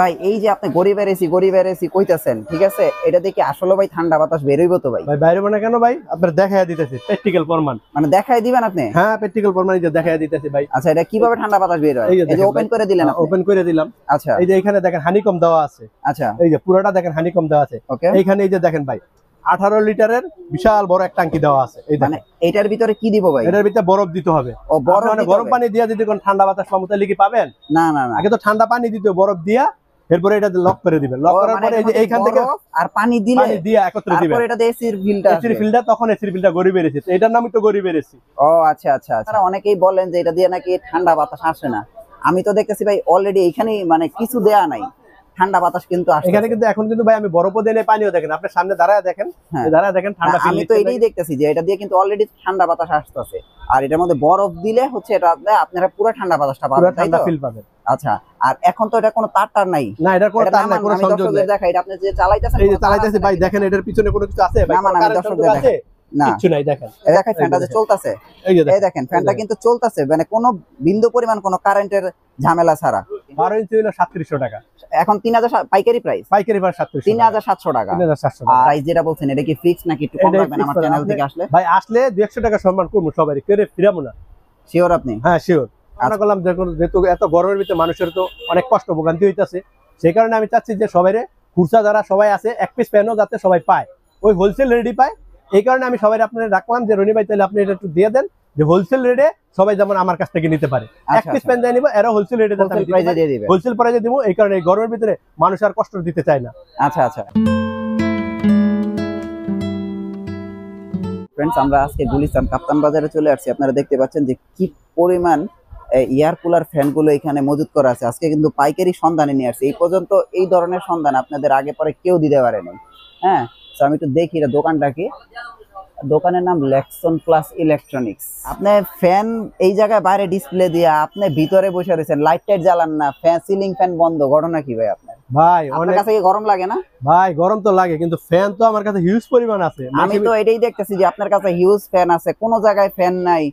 ভাই এই যে আপনি গড়ি বেড়েছি গড়ি বেড়েছি কইতাছেন ঠিক আছে এটা দেখি আসলে ভাই ঠান্ডা বাতাস বেরোইব তো ভাই ভাই বেরোবে না কেন ভাই আপনার দেখায় দিতেছি প্র্যাকটিক্যাল প্রমাণ মানে দেখায় দিবেন আপনি হ্যাঁ প্র্যাকটিক্যাল প্রমাণ এই যে দেখায় দিতেছি ভাই আচ্ছা এটা কিভাবে ঠান্ডা বাতাস বের হয় এই যে ওপেন করে দিলেন ওপেন হ্যাঁ, করে দিলাম আচ্ছা এই যে এখানে দেখেন হানিকম দেওয়া আছে আচ্ছা এই যে পুরোটা দেখেন হানিকম দেওয়া আছে ওকে এইখানে এই যে দেখেন ভাই আঠারো লিটারের বিশাল বড় এক টাঙ্কি দেওয়া আছে মানে এটার ভিতরে কি দিব ভাই এটার ভিতরে বরফ দিতে হবে মানে গরম পানি দিয়ে যদি কোন ঠান্ডা বাতাস পামুতালি লিখে পাবেন না না আগে তো ঠান্ডা পানি দিতে বরফ দিয়া এরপরে এটা লক করে লক করার মানে পরে এই যে এইখান থেকে আর পানি দিলে পানি একত্রে তারপর এটা এসির ফিল্টার এসির ফিল্টার তখন এসির ফিল্টার গড়ি বেরেছে এটার নামই তো গড়ি বেরেছে ও আচ্ছা আচ্ছা আচ্ছা অনেকেই বলেন যে এটা দিয়ে নাকি ঠান্ডা বাতাস আসে না আমি তো দেখতেছি ভাই অলরেডি এখানে মানে কিছু দেয়া নাই ঠান্ডা বাতাস কিন্তু আসে এখানে কিন্তু এখন কিন্তু ভাই আমি বরফ দিলে পানিও দেখেন আপনি সামনে দাঁড়ায় দেখেন হ্যাঁ। দাঁড়ায় দেখেন ঠান্ডা আমি তো এটাই দেখতেছি যে এটা দিয়ে কিন্তু অলরেডি ঠান্ডা বাতাস আসতেছে আর এটার মধ্যে বরফ দিলে হচ্ছে এটা আপনারা পুরো ঠান্ডা বাতাসটা পাবেন ঠান্ডা ফিল পাবেন আচ্ছা আর এখন তো এটা কোনো তার টার নাই না এটা কোনো তার নাই কোনো সংযোগ নাই দেখা এটা আপনি যে চালাইতেছেন এই যে চালাইতেছে ভাই দেখেন এটার পিছনে কোনো কিছু আছে ভাই না না দর্শকদের দেখেন ফ্যানটা যে চলতেছে দেখেন ফ্যানটা কিন্তু চলতেছে মানে কোনো বিন্দু পরিমাণ কোনো কারেন্টের ঝামেলা ছাড়া 12 ইঞ্চি হলো 3700 টাকা এখন 3000 পাইকারি প্রাইস পাইকারি প্রাইস 3700 3700 টাকা 3700 টাকা প্রাইস যেটা বলছেন এটা কি ফিক্স নাকি একটু কম আমার চ্যানেল থেকে আসলে ভাই আসলে 200 টাকা সম্মান করব না শিওর আপনি হ্যাঁ শিওর আচ্ছা। আমরা করলাম যেহেতু এত গরমের ভিতরে মানুষের তো অনেক কষ্ট ভোগান্তি হইতাছে সেই কারণে আমি চাচ্ছি যে সবাই খুরসা যারা সবাই আছে এক পিস প্যানও যাতে সবাই পায় ওই হোলসেল রেডি পায় এই কারণে আমি সবাই আপনার রাখলাম যে রনি ভাই তাহলে আপনি এটা একটু দিয়ে দেন যে হোলসেল রেটে সবাই যেমন আমার কাছ থেকে নিতে পারে আচ্ছা, এক পিস প্যান্ট নিব এরা হোলসেল রেটে হোলসেল প্রাইজে দিব এই কারণে গরমের ভিতরে মানুষ আর কষ্ট দিতে চায় না আচ্ছা আচ্ছা ফ্রেন্ডস আমরা আজকে গুলিস্তান কাপ্তান বাজারে চলে আসছি আপনারা দেখতে পাচ্ছেন যে কি পরিমাণ এয়ার কুলার ফ্যান গুলো এখানে মজুত করা আছে আজকে কিন্তু পাইকারি সন্ধানে নিয়ে আসছে এই পর্যন্ত এই ধরনের সন্ধান আপনাদের আগে পরে কেউ দিতে পারেনি হ্যাঁ আমি একটু দেখি এটা দোকানটা কি দোকানের নাম লেকসন প্লাস ইলেকট্রনিক্স আপনি ফ্যান এই জায়গায় বাইরে ডিসপ্লে দিয়ে আপনি ভিতরে বসে রয়েছেন লাইট টাইট জ্বালান না ফ্যান সিলিং ফ্যান বন্ধ ঘটনা কি ভাই আপনার ভাই আপনার কাছে কি গরম লাগে না ভাই গরম তো লাগে কিন্তু ফ্যান তো আমার কাছে হিউজ পরিমাণ আছে আমি তো এটাই দেখতেছি যে আপনার কাছে হিউজ ফ্যান আছে কোনো জায়গায় ফ্যান নাই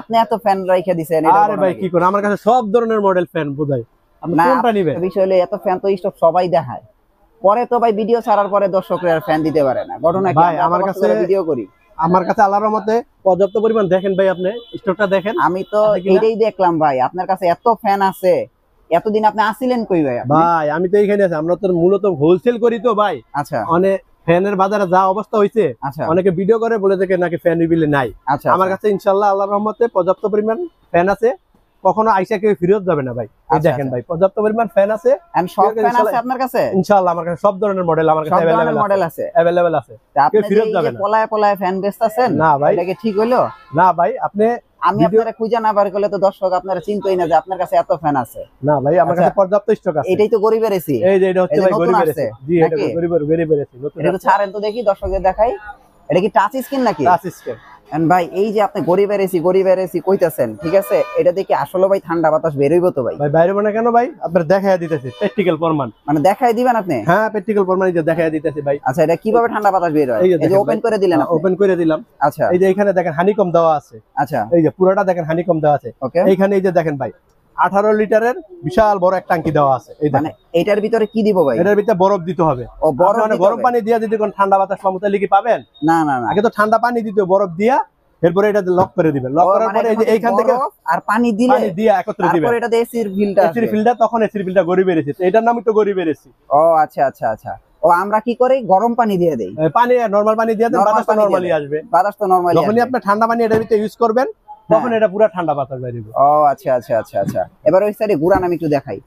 আপনি এত ফ্যান রেখে দিছেন আরে ভাই কি করে আমার কাছে সব ধরনের মডেল ফ্যান বোঝাই আপনি কোনটা নেবেন বিষয় হলো এত ফ্যান তো স্টক সবাই দেখায় পরে তো ভাই ভিডিও ছাড়ার পরে দর্শকরা ফ্যান দিতে পারে না ঘটনা কি আমরা আমার কাছে ভিডিও করি আমার কাছে আল্লাহর মতে পর্যাপ্ত পরিমাণ দেখেন ভাই আপনি স্টকটা দেখেন আমি তো এটাই দেখলাম ভাই আপনার কাছে এত ফ্যান আছে এতদিন আপনি আসিলেন কই ভাই ভাই আমি তো এখানে আছি আমরা তো মূলত হোলসেল করি তো ভাই আচ্ছা মানে ফ্যানের বাজারে যা অবস্থা হয়েছে আচ্ছা। অনেকে ভিডিও করে বলে থাকে নাকি ফ্যান বিলে নাই আচ্ছা, আচ্ছা। আমার কাছে ইনশাল্লাহ আল্লাহর রহমতে পর্যাপ্ত পরিমাণ ফ্যান আছে কখনো আইসা কেউ ফিরত যাবে না ভাই আচ্ছা, দেখেন আচ্ছা। ভাই পর্যাপ্ত পরিমাণ ফ্যান আছে আপনার কাছে ইনশাআল্লাহ আমার কাছে সব ধরনের মডেল আমার কাছে মডেল আছে আছে আপনি ফিরত যাবে না পলায় পলায় ফ্যান বেচতাছেন না ভাই এটাকে ঠিক হলো না ভাই আপনি আমি আপনারা খুঁজে না বার করলে তো দর্শক আপনারা চিন্তাই না যে আপনার কাছে এত ফ্যান আছে না ভাই আমার আচ্ছা, কাছে পর্যাপ্ত স্টক আছে এটাই তো গরিবের এসি এই যে এটা হচ্ছে ভাই এসি জি এটা এসি ছাড়েন তো দেখি দর্শকদের দেখাই এটা কি টাচ স্ক্রিন নাকি টাচ স্ক্রিন এন্ড ভাই এই যে আপনি গরিবের এসি গরিবের এসি কইতাছেন ঠিক আছে এটা দেখি আসলে ভাই ঠান্ডা বাতাস বেরোইবো তো ভাই ভাই বাইরে না মানে কেন ভাই আপনার দেখায় দিতেছি প্র্যাকটিক্যাল প্রমাণ মানে দেখায় দিবেন আপনি হ্যাঁ প্র্যাকটিক্যাল প্রমাণ যে দেখায় দিতেছি ভাই আচ্ছা এটা কিভাবে ঠান্ডা বাতাস বের হয় এই যে ওপেন করে দিলেন ওপেন হ্যাঁ, করে দিলাম আচ্ছা এই যে এখানে দেখেন হানিকম দেওয়া আছে আচ্ছা এই যে পুরোটা দেখেন হানিকম দেওয়া আছে ওকে এইখানে এই যে দেখেন ভাই আঠারো লিটারের বিশাল বড় এক ট্যাঙ্কি দেওয়া আছে মানে এটার ভিতরে কি দিব ভাই এটার ভিতরে বরফ দিতে হবে মানে গরম পানি দিয়ে যদি কোন ঠান্ডা বাতাস পাবো লিখে পাবেন না না আগে তো ঠান্ডা পানি দিতে বরফ দিয়া এরপরে এটা লক করে লক করার মানে পরে এইখান থেকে আর পানি দিলে পানি দিয়ে একত্রে তারপর এটা এসির ফিল্টার এসির ফিল্টার তখন এসির ফিল্টার এটার নামই তো গরিবের এসি ও আচ্ছা আচ্ছা আচ্ছা ও আমরা কি করি গরম পানি দিয়ে দেই পানি নরমাল পানি দিয়ে দেন বাতাস তো নরমালি আসবে বাতাস তো নরমালি যখনই আপনি ঠান্ডা পানি এটার ভিতরে ইউজ করবেন হ্যাঁ। তখন এটা পুরো ঠান্ডা বাতাস বাইরে ও আচ্ছা আচ্ছা আচ্ছা আচ্ছা এবার ওই সাইডে আমি একটু দেখাই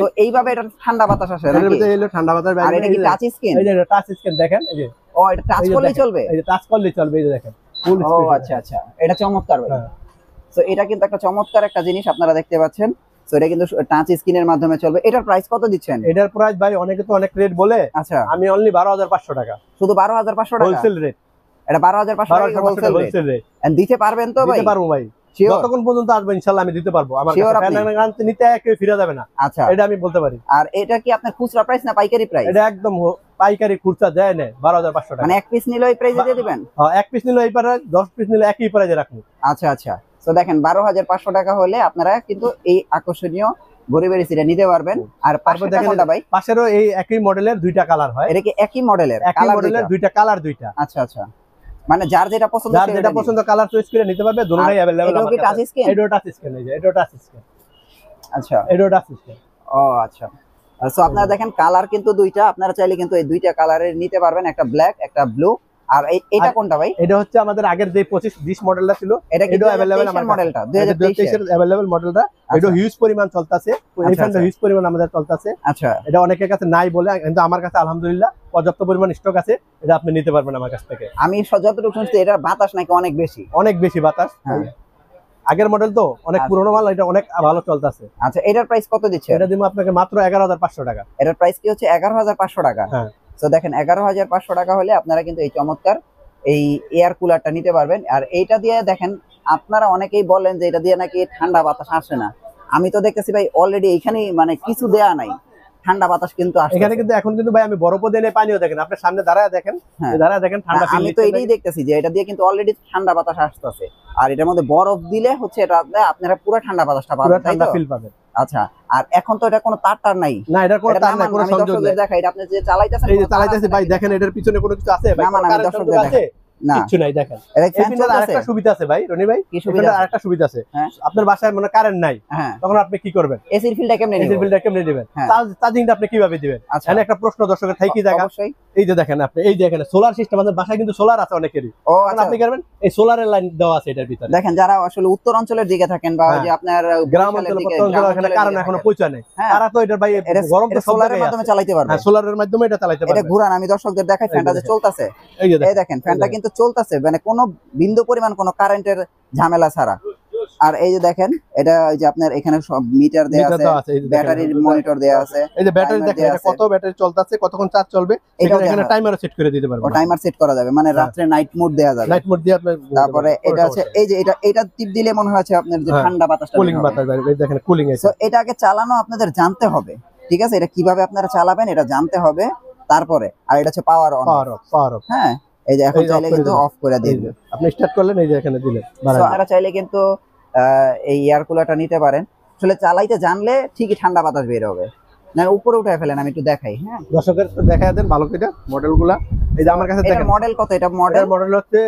তো এইভাবে এটা ঠান্ডা বাতাস আসে এর ভিতরে ঠান্ডা বাতাস বাইরে আর এটা কি টাচ স্ক্রিন এই যে টাচ স্ক্রিন দেখেন এই যে ও এটা টাচ করলেই চলবে এই যে টাচ করলেই চলবে এই যে দেখেন ফুল ও আচ্ছা আচ্ছা এটা চমৎকার ভাই তো হ্যাঁ। এটা কিন্তু একটা চমৎকার একটা জিনিস আপনারা দেখতে পাচ্ছেন তো এটা কিন্তু টাচ স্ক্রিনের মাধ্যমে চলবে এটার প্রাইস কত দিচ্ছেন এটার প্রাইস ভাই অনেকে তো অনেক রেট বলে আচ্ছা আমি অনলি 12500 টাকা শুধু 12500 টাকা হোলসেল রেট দিতে পারবেন তো ভাই পারবো ভাই আচ্ছা। পাইকারি দেয় পাঁচশো টাকা মানে হ্যাঁ, দশ পিস নিলে একই রাখুন আচ্ছা আচ্ছা তো দেখেন বারো হাজার পাঁচশো টাকা হলে আপনারা কিন্তু এই আকর্ষণীয় গরিবের সিটা নিতে পারবেন আর পাশে ভাই পাশেরও এই একই মডেলের দুইটা কালার হয় এটা কি একই মডেলের মডেলের দুইটা কালার দুইটা আচ্ছা আচ্ছা মানে যার যেটা পছন্দ যার যেটা পছন্দ কালার চয়েস করে নিতে পারবে দুটোই अवेलेबल এটা টাচ স্ক্রিন এটা টাচ স্ক্রিন এই যে এটা টাচ স্ক্রিন আচ্ছা এটা টাচ স্ক্রিন ও আচ্ছা সো আপনারা দেখেন কালার কিন্তু দুইটা আপনারা চাইলে কিন্তু এই দুইটা কালারের নিতে পারবেন একটা ব্ল্যাক একটা ব্লু আর এটা কোনটা ভাই এটা হচ্ছে আমাদের আগের যে 25 20 মডেলটা ছিল এটা কিন্তু अवेलेबल আমাদের মডেলটা 2023 এর अवेलेबल মডেলটা আচ্ছা। এটা হিউজ পরিমাণ হিউজ আচ্ছা, আচ্ছা। পরিমাণ আমাদের আচ্ছা এটা অনেকের কাছে নাই বলে কিন্তু আমার কাছে আলহামদুলিল্লাহ পর্যাপ্ত পরিমাণ স্টক আছে এটা আপনি নিতে পারবেন আমার কাছ থেকে আমি যতটুকু শুনছি এটার বাতাস নাকি অনেক বেশি অনেক বেশি বাতাস হ্যাঁ। আগের মডেল তো অনেক পুরনো মাল এটা অনেক ভালো চলতেছে আচ্ছা এটার প্রাইস কত দিচ্ছে এটা দিব আপনাকে মাত্র 11500 টাকা এটার প্রাইস কি হচ্ছে 11500 টাকা হ্যাঁ সো দেখেন এগারো হাজার পাঁচশো টাকা হলে আপনারা কিন্তু এই চমৎকার এই এয়ার কুলারটা নিতে পারবেন আর এইটা দিয়ে দেখেন আপনারা অনেকেই বলেন যে এটা দিয়ে নাকি ঠান্ডা বাতাস আসে না আমি তো দেখতেছি ভাই অলরেডি এখানেই মানে কিছু দেয়া নাই ঠান্ডা বাতাস কিন্তু এখানে কিন্তু এখন কিন্তু ভাই আমি বরফও দিলে পানিও দেখেন আপনি সামনে দাঁড়ায় দেখেন হ্যাঁ। দাঁড়ায় দেখেন ঠান্ডা হ্যাঁ, আমি তো এটাই দেখতেছি যে এটা দিয়ে কিন্তু অলরেডি ঠান্ডা বাতাস আসতেছে আর এটার মধ্যে বরফ দিলে হচ্ছে এটা আপনারা পুরো ঠান্ডা বাতাসটা পাবেন ঠান্ডা ফিল পাবেন আচ্ছা আর এখন তো এটা কোনো তার টার নাই না এটা কোনো তার নাই কোনো সংযোগ নাই দেখা এটা আপনি যে চালাইতেছেন এই যে চালাইতেছে ভাই দেখেন এটার পিছনে কোনো কিছু আছে ভাই না না দর্শকদের আছে যারা আসলে উত্তর অঞ্চলের দিকে থাকেন বা হ্যাঁ। আপনার গ্রাম অঞ্চলের হ্যাঁ। মাধ্যমে চালাইতে পারবেন হ্যাঁ, এটা ঘুরান আমি দর্শকদের দেখাই ফ্যানটা চলতেছে এই দেখেন ফ্যানটা কিন্তু চলতেছে মানে কোনো বিন্দু পরিমাণ কোনো কারেন্টের ঝামেলা ছাড়া আর এই যে দেখেন এটা ওই যে আপনার এখানে সব মিটার দেয়া আছে ব্যাটারির মনিটর দেয়া আছে এই যে ব্যাটারি দেখেন এটা কত ব্যাটারি চলতেছে কতক্ষণ চার্জ চলবে এটা এখানে টাইমার সেট করে দিতে পারবো টাইমার সেট করা যাবে মানে রাতে নাইট মোড দেয়া যাবে নাইট মোড দিয়ে আপনি তারপরে এটা আছে এই যে এটা এটা টিপ দিলে মনে হয় আপনার যে হ্যাঁ। ঠান্ডা বাতাস কুলিং বাতাস এই দেখেন কুলিং আছে তো আগে চালানো আপনাদের জানতে হবে ঠিক আছে এটা কিভাবে আপনারা চালাবেন এটা জানতে হবে তারপরে আর এটা হচ্ছে power on power off power off হ্যাঁ এই যে এখন চাইলে কিন্তু অফ করে দিবে আপনি স্টার্ট করলেন এই যে এখানে দিলেন সো আপনারা চাইলে কিন্তু এই এয়ার কুলারটা নিতে পারেন আসলে চালাইতে জানলে ঠিকই ঠান্ডা বাতাস বের হবে না উপরে উঠে ফেলেন আমি একটু দেখাই হ্যাঁ দর্শকের দেখায় দেন ভালো করে মডেলগুলো এই যে আমার কাছে দেখেন মডেল কত এটা মডেল মডেল হচ্ছে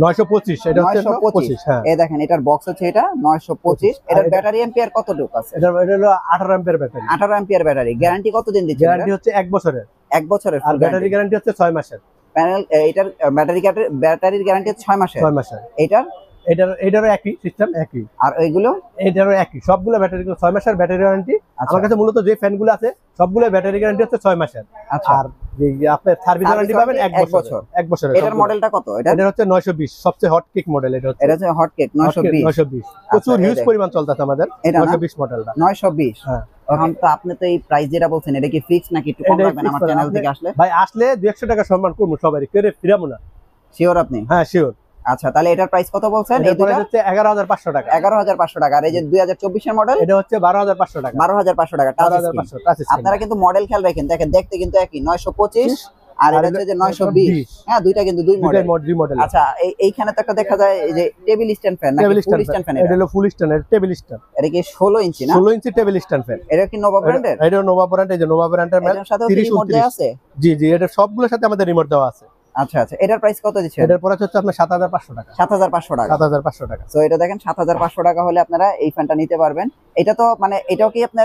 925 এটা হচ্ছে 925 হ্যাঁ এই দেখেন এটার বক্স আছে এটা 925 এটার ব্যাটারি এম্পিয়ার কতটুকু আছে এটা হলো 18 ampere battery 18 ampere battery guarantee কত দিন দিচ্ছে গ্যারান্টি হচ্ছে 1 বছরের এক বছরের আর ব্যাটারি গ্যারান্টি হচ্ছে ছয় মাসের প্যানেল এটার ব্যাটারি ব্যাটারির গ্যারান্টি ছয় মাসের ছয় মাসের এটার এটার এটারও একই সিস্টেম একই আর এইগুলো এটারও একই সবগুলো ব্যাটারি ছয় মাসের ব্যাটারি আচ্ছা। গ্যারান্টি আমার কাছে মূলত যে ফ্যানগুলো আছে সবগুলো ব্যাটারি গ্যারান্টি হচ্ছে ছয় মাসের আচ্ছা। আর আপনি সার্ভিস গ্যারান্টি পাবেন এক বছর এক বছর এটার মডেলটা কত এটা এটা হচ্ছে 920 সবচেয়ে হট কেক মডেল এটা হচ্ছে এটা হচ্ছে হট কেক 920 920 প্রচুর হিউজ আচ্ছা, পরিমাণ চলতেছে আমাদের 920 মডেলটা 920 হ্যাঁ এখন তো আপনি তো এই প্রাইস যেটা বলছেন এটা কি ফিক্স নাকি একটু কম রাখবেন আমার চ্যানেল থেকে আসলে ভাই আসলে 200 টাকা সম্মান করব সবারই কেউ ফিরাবো না শিওর আপনি হ্যাঁ শিওর আচ্ছা তাহলে এটার প্রাইস কত বলছেন এই দুটো হচ্ছে 11500 টাকা 11500 টাকা আর এই যে 2024 এর মডেল এটা হচ্ছে 12500 টাকা 12500 টাকা টাচ আপনারা কিন্তু মডেল খেয়াল রাখেন দেখেন দেখতে কিন্তু একই 925 আর এটা হচ্ছে যে 920 হ্যাঁ দুইটা কিন্তু দুই মডেল দুই মডেল আচ্ছা এইখানে তো একটা দেখা যায় যে table stand fan table stand fan এটা হলো ফুল স্ট্যান্ড টেবিল স্ট্যান্ড এটা কি 16 ইঞ্চি না 16 ইঞ্চি টেবিল স্ট্যান্ড ফ্যান এটা কি নোভা ব্র্যান্ডের এটা নোভা ব্র্যান্ডের এই যে নোভা ব্র্যান্ডের ম্যাম 30 30 আছে জি জি এটা সবগুলোর সাথে আমাদের রিমোট দেওয়া আছে আচ্ছা আচ্ছা এটার প্রাইস কত দিচ্ছেন এটার প্রাইস হচ্ছে আপনার 7500 টাকা 7500 টাকা 7500 টাকা সো এটা দেখেন 7500 টাকা হলে আপনারা এই ফ্যানটা নিতে পারবেন এটা তো মানে এটাও কি আপনার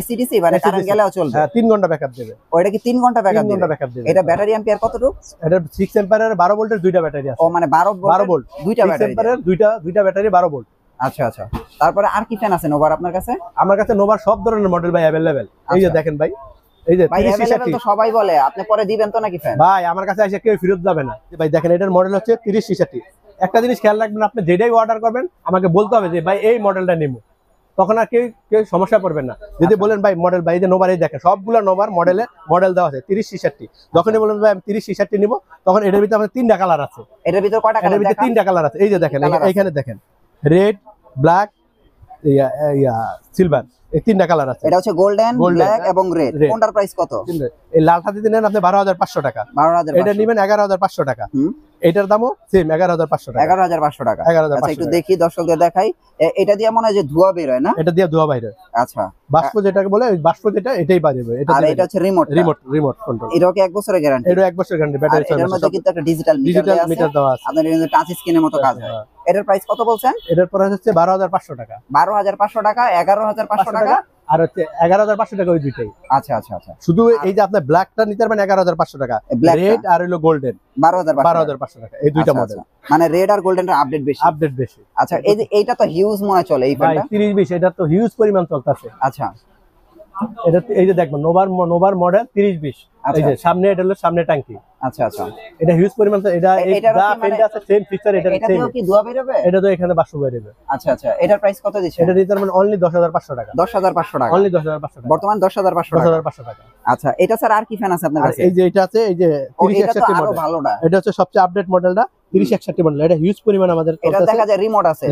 এসিডিসি মানে কারেন্ট মানে গেলেও চলবে হ্যাঁ 3 ঘন্টা ব্যাকআপ দেবে ওটা কি 3 ঘন্টা ব্যাকআপ দেবে 3 ঘন্টা ব্যাকআপ দেবে এটা ব্যাটারি एंपিয়ার কতটুকু এটা 6 एंपিয়ারের 12 ভোল্টের দুইটা ব্যাটারি আছে ও মানে 12 ভোল্ট 12 ভোল্ট দুইটা ব্যাটারি 6 দুইটা দুইটা ব্যাটারি 12 ভোল্ট আচ্ছা আচ্ছা তারপরে আর কি ফ্যান আছে নোভার আপনার কাছে আমার কাছে নোভার সব ধরনের মডেল ভাই अवेलेबल এই যে আচ্ছা। দেখেন ভাই এই যে তো সবাই বলে আপনি পরে দিবেন তো নাকি ভাই আমার কাছে কেউ ফেরত যাবে না ভাই দেখেন এটার মডেল হচ্ছে একটা জিনিস খেয়াল রাখবেন আপনি যেটাই অর্ডার করবেন আমাকে বলতে হবে যে ভাই এই মডেলটা নেব তখন আর কেউ কেউ সমস্যা পড়বেন না যদি আচ্ছা। বলেন ভাই মডেল ভাই যে নোবার এই দেখেন সবগুলো নোবার মডেলে মডেল দেওয়া আছে তিরিশ টি যখনই বলেন ভাই আমি তিরিশ টি নিবো তখন এটার ভিতরে আমাদের তিনটা কালার আছে এটার ভিতরে কটা এটার ভিতরে তিনটা কালার আছে এই যে দেখেন এইখানে দেখেন রেড ব্ল্যাক ইয়া ইয়া সিলভার তিনটা কালার আছে এটা হচ্ছে গোল্ডেন ব্ল্যাক এবং রেড কোনটার প্রাইস কত এই লালটা যদি নেন আপনি 12500 টাকা 12500 এটা নেবেন 11500 টাকা এটার দামও সেম 11500 টাকা 11500 টাকা আচ্ছা একটু দেখি দর্শকদের দেখাই এটা দিয়ে মনে হয় যে ধোঁয়া বের হয় না এটা দিয়ে ধোঁয়া বের হয় আচ্ছা বাষ্প যেটাকে বলে বাষ্প যেটা এটাই বাইরে হয় এটা আর এটা হচ্ছে রিমোট রিমোট রিমোট কন্ট্রোল এটা কি এক বছরের গ্যারান্টি এটা এক বছরের গ্যারান্টি ব্যাটারি চার্জ এর মধ্যে কিন্তু একটা ডিজিটাল মিটার দেওয়া আছে মিটার দেওয়া আছে আপনার কিন্তু টাচ স্ক্রিনের মতো কাজ আচ্ছা, হয় হ্যাঁ। এটার প্রাইস কত বলছেন এটার প্রাইস হচ্ছে 12500 টাকা 12500 টাকা 11500 টাকা টাকা আর হচ্ছে এগারো হাজার পাঁচশো টাকা ওই দুইটাই আচ্ছা আচ্ছা আচ্ছা শুধু এই যে আপনার ব্ল্যাকটা নিতে পারবেন এগারো হাজার পাঁচশো টাকা রেড আর হলো গোল্ডেন বারো হাজার বারো হাজার পাঁচশো টাকা এই দুইটা মডেল আচ্ছা, আচ্ছা। মানে রেড আর গোল্ডেন আপডেট বেশি আপডেট বেশি আচ্ছা এই যে এইটা তো হিউজ মনে চলে এই ফ্যানটা তিরিশ বিশ এটা তো হিউজ পরিমাণ চলতেছে আচ্ছা এটা এই যে দেখবেন নোভার নোভার মডেল তিরিশ বিশ এই আচ্ছা। যে সামনে এটা হলো সামনে ট্যাঙ্কি আচ্ছা আচ্ছা এটা হিউজ পরিমাণ এটা মানে আছে সেম ফিচার এটা এটা কি এটা তো এখানে আচ্ছা আচ্ছা এটার প্রাইস কত দিচ্ছে এটা দিতে মানে অনলি 10500 টাকা 10500 টাকা অনলি 10500 টাকা বর্তমান 10500 টাকা 10500 টাকা আচ্ছা এটা স্যার আর কি ফ্যান আছে আপনার কাছে এই যে এটা আছে এই যে 30 মডেল এটা হচ্ছে সবচেয়ে আপডেট মডেলটা তিরিশ একষট্টি মডেল এটা হিউজ পরিমাণ আমাদের রিমোট আছে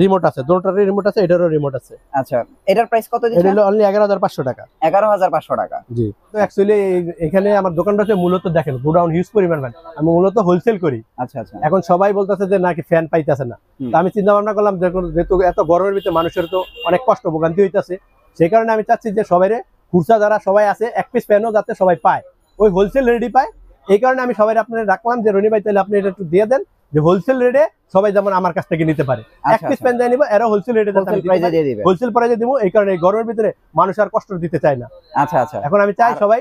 রিমোট আছে এটারও রিমোট আছে আচ্ছা এটার প্রাইস কত টাকা জি তো অ্যাকচুয়ালি এখানে আমার দোকানটা মূলত দেখেন গোডাউন হিউজ পরিমাণ মানে আমি মূলত হোলসেল করি আচ্ছা আচ্ছা এখন সবাই বলতেছে যে নাকি ফ্যান পাইতেছে না আমি চিন্তা ভাবনা করলাম যেহেতু এত গরমের ভিতরে মানুষের তো অনেক কষ্ট ভোগান্তি হইতেছে সেই কারণে আমি চাচ্ছি যে সবাই খুরসা যারা সবাই আছে এক পিস ফ্যানও যাতে সবাই পায় ওই হোলসেল রেডি পায় এই কারণে আমি সবাই আপনার রাখলাম যে রনি ভাই তাহলে আপনি এটা একটু দিয়ে দেন যে হোলসেল রেটে সবাই যেমন আমার কাছ থেকে নিতে পারে এক পিস প্যান্ট নিব এরা হোলসেল রেটে হোলসেল প্রাইজে দিব এই কারণে গরমের ভিতরে মানুষ আর কষ্ট দিতে চায় না আচ্ছা আচ্ছা এখন আমি চাই সবাই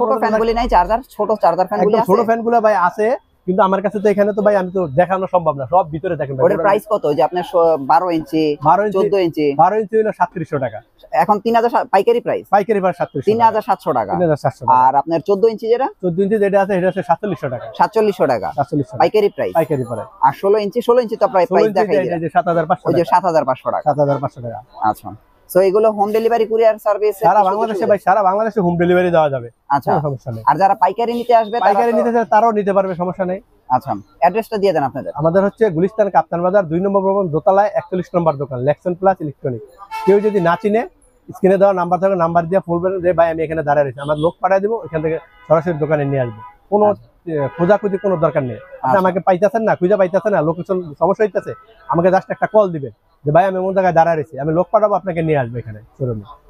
ছোট ফ্যানগুলি নাই চার্জার ছোট চার্জার ফ্যানগুলি ছোট ফ্যানগুলো ভাই আছে কিন্তু আমার কাছে তো এখানে তো ভাই আমি তো দেখানো সম্ভব না সব ভিতরে দেখেন ওটার প্রাইস কত যে আপনার 12 ইঞ্চি 12 ইঞ্চি 14 ইঞ্চি 12 ইঞ্চি হলো 3700 টাকা এখন 3000 পাইকারি প্রাইস পাইকারি প্রাইস 3700 3700 টাকা 3700 টাকা আর আপনার 14 ইঞ্চি যেটা 14 ইঞ্চি যেটা আছে এটা আছে 4700 টাকা 4700 টাকা 4700 পাইকারি প্রাইস পাইকারি প্রাইস আর 16 ইঞ্চি 16 ইঞ্চি তো প্রাইস দেখাই যায় 7500 টাকা ওই যে 7500 টাকা 7500 টাকা আচ্ছা সো এগুলো হোম ডেলিভারি কুরিয়ার সার্ভিস সারা বাংলাদেশে ভাই সারা বাংলাদেশে হোম ডেলিভারি দেওয়া যাবে আচ্ছা সমস্যা নেই আর যারা পাইকারি নিতে আসবে পাইকারি নিতে চায় তারাও নিতে পারবে সমস্যা নেই আচ্ছা অ্যাড্রেসটা দিয়ে দেন আপনাদের আমাদের হচ্ছে গুলিস্তান কাপ্তান বাজার নম্বর ভবন দোতলায় নম্বর দোকান লেকশন প্লাস ইলেকট্রনিক কেউ যদি না চিনে স্ক্রিনে দেওয়া নাম্বার নাম্বার দিয়ে বলবেন যে ভাই আমি এখানে দাঁড়িয়ে রয়েছি আমার লোক পাঠিয়ে দেবো এখান থেকে সরাসরি দোকানে নিয়ে আসবে কোনো আচ্ছা। খোঁজাখুঁজি কোনো দরকার নেই আপনি আচ্ছা। আমাকে পাইতেছেন না খুঁজে পাইতেছেন না লোকেশন সমস্যা হইতেছে আমাকে জাস্ট একটা কল দিবেন যে ভাই আমি এমন জায়গায় দাঁড়ায় রয়েছি আমি লোক পাঠাবো আপনাকে নিয়ে আসবো এখানে শোরুমে